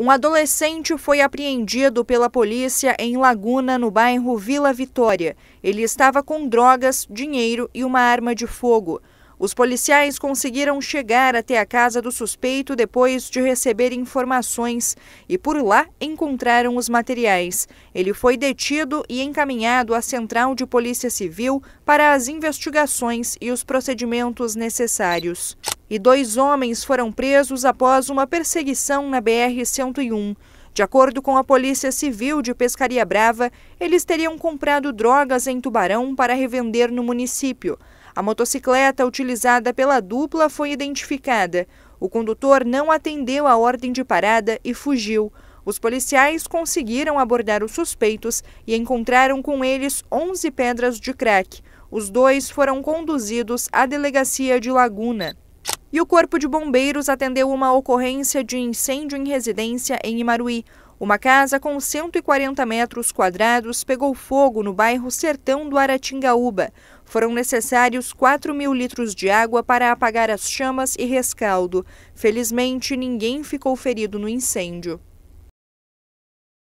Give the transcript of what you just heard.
Um adolescente foi apreendido pela polícia em Laguna, no bairro Vila Vitória. Ele estava com drogas, dinheiro e uma arma de fogo. Os policiais conseguiram chegar até a casa do suspeito depois de receber informações e por lá encontraram os materiais. Ele foi detido e encaminhado à Central de Polícia Civil para as investigações e os procedimentos necessários e dois homens foram presos após uma perseguição na BR-101. De acordo com a Polícia Civil de Pescaria Brava, eles teriam comprado drogas em Tubarão para revender no município. A motocicleta utilizada pela dupla foi identificada. O condutor não atendeu a ordem de parada e fugiu. Os policiais conseguiram abordar os suspeitos e encontraram com eles 11 pedras de crack. Os dois foram conduzidos à delegacia de Laguna. E o Corpo de Bombeiros atendeu uma ocorrência de incêndio em residência em Imaruí. Uma casa com 140 metros quadrados pegou fogo no bairro Sertão do Aratingaúba. Foram necessários 4 mil litros de água para apagar as chamas e rescaldo. Felizmente, ninguém ficou ferido no incêndio.